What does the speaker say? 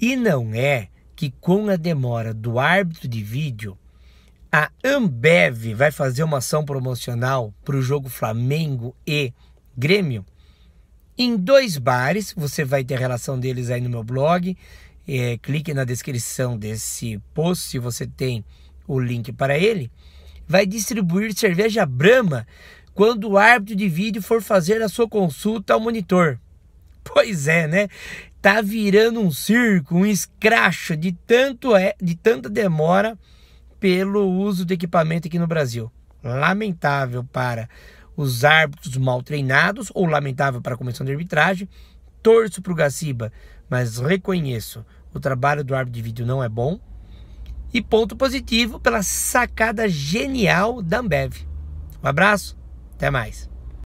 E não é que com a demora do árbitro de vídeo, a Ambev vai fazer uma ação promocional para o jogo Flamengo e Grêmio. Em dois bares, você vai ter a relação deles aí no meu blog. É, clique na descrição desse post se você tem o link para ele. Vai distribuir cerveja Brahma quando o árbitro de vídeo for fazer a sua consulta ao monitor. Pois é, né? Tá virando um circo, um escracho de, tanto é, de tanta demora pelo uso do equipamento aqui no Brasil. Lamentável para os árbitros mal treinados ou lamentável para a comissão de arbitragem. Torço para o Gaciba, mas reconheço o trabalho do árbitro de vídeo não é bom. E ponto positivo pela sacada genial da Ambev. Um abraço, até mais.